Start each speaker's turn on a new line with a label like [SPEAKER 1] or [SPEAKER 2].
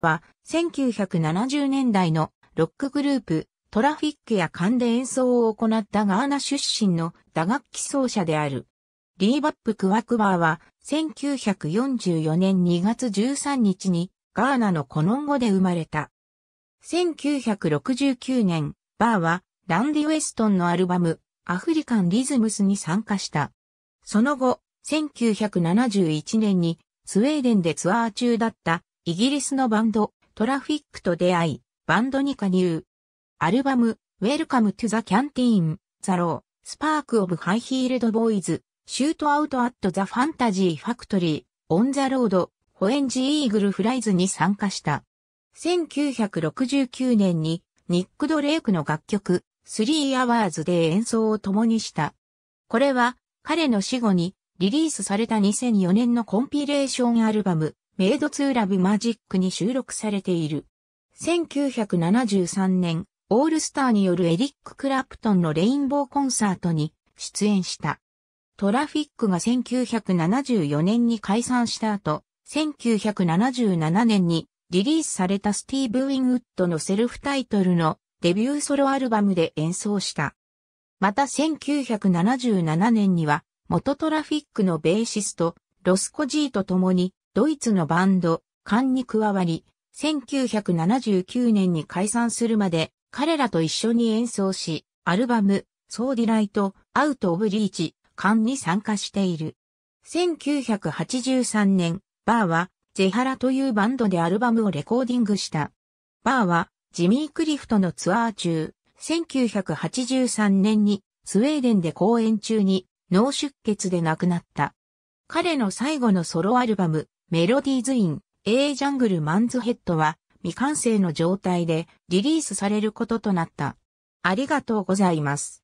[SPEAKER 1] は、1970年代のロックグループ、トラフィックや勘で演奏を行ったガーナ出身の打楽器奏者である。リーバップ・クワクバーは、1944年2月13日に、ガーナのコノンゴで生まれた。1969年、バーは、ランディ・ウェストンのアルバム、アフリカン・リズムスに参加した。その後、1971年に、スウェーデンでツアー中だったイギリスのバンド、トラフィックと出会い、バンドに加入。アルバム、Welcome to the Canteen, パークオブ w Spark of High Heeled Boys, Shoot Out at the Fantasy Factory, On the Road, ホエンジイーグルフライズに参加した。1969年にニック・ドレイクの楽曲3 Hours で演奏を共にした。これは彼の死後にリリースされた2004年のコンピレーションアルバムメイドツーラブマジックに収録されている。1973年、オールスターによるエリック・クラプトンのレインボーコンサートに出演した。トラフィックが1974年に解散した後、1977年にリリースされたスティーブ・ウィンウッドのセルフタイトルのデビューソロアルバムで演奏した。また1977年には元トラフィックのベーシスト、ロスコジーと共にドイツのバンド、カンに加わり、1979年に解散するまで彼らと一緒に演奏し、アルバム、ソーディライト、アウト・オブ・リーチ、カンに参加している。1983年、バーは、ゼハラというバンドでアルバムをレコーディングした。バーは、ジミー・クリフトのツアー中、1983年にスウェーデンで公演中に脳出血で亡くなった。彼の最後のソロアルバム、メロディーズイン、A ジャングルマンズヘッドは未完成の状態でリリースされることとなった。ありがとうございます。